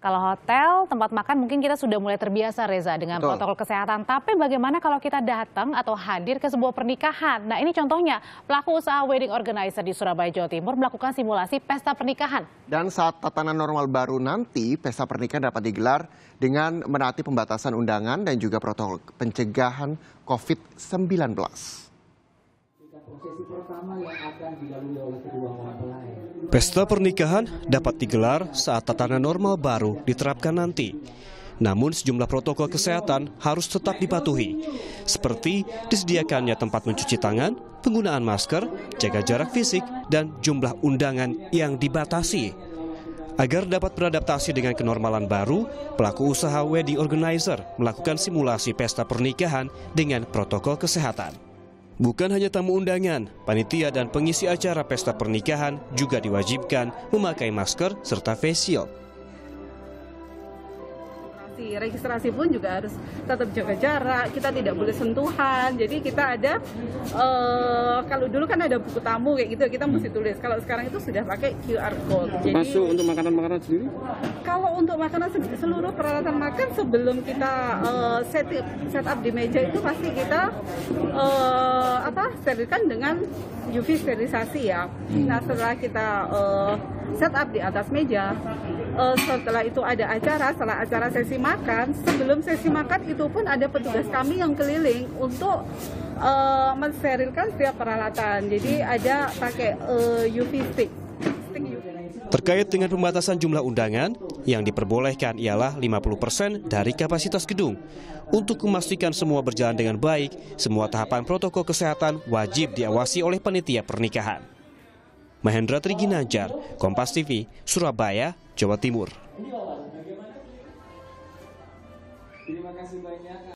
Kalau hotel, tempat makan mungkin kita sudah mulai terbiasa Reza dengan Betul. protokol kesehatan. Tapi bagaimana kalau kita datang atau hadir ke sebuah pernikahan? Nah ini contohnya, pelaku usaha wedding organizer di Surabaya, Jawa Timur melakukan simulasi pesta pernikahan. Dan saat tatanan normal baru nanti, pesta pernikahan dapat digelar dengan menaati pembatasan undangan dan juga protokol pencegahan COVID-19. Pesta pernikahan dapat digelar saat tatanan normal baru diterapkan nanti. Namun sejumlah protokol kesehatan harus tetap dipatuhi, seperti disediakannya tempat mencuci tangan, penggunaan masker, jaga jarak fisik, dan jumlah undangan yang dibatasi. Agar dapat beradaptasi dengan kenormalan baru, pelaku usaha wedding organizer melakukan simulasi pesta pernikahan dengan protokol kesehatan. Bukan hanya tamu undangan, panitia dan pengisi acara pesta pernikahan juga diwajibkan memakai masker serta face shield. Registrasi pun juga harus tetap jaga jarak, kita tidak boleh sentuhan. Jadi kita ada, uh, kalau dulu kan ada buku tamu kayak gitu, kita mesti tulis. Kalau sekarang itu sudah pakai QR code. Jadi, Masuk untuk makanan-makanan sendiri? Kalau untuk makanan seluruh peralatan makan sebelum kita uh, set, set up di meja itu pasti kita uh, sterilkan dengan UV sterilisasi ya. Hmm. Nah setelah kita uh, eh, setup di atas meja, uh, setelah itu ada acara, setelah acara sesi makan, sebelum sesi makan itu pun ada petugas kami yang keliling untuk uh, mensterilkan setiap peralatan. Jadi ada pakai uh, UV stick. Terkait dengan pembatasan jumlah undangan, yang diperbolehkan ialah 50% dari kapasitas gedung. Untuk memastikan semua berjalan dengan baik, semua tahapan protokol kesehatan wajib diawasi oleh panitia pernikahan. Mahendra Triginanjar, Kompas TV, Surabaya, Jawa Timur. Terima kasih banyak.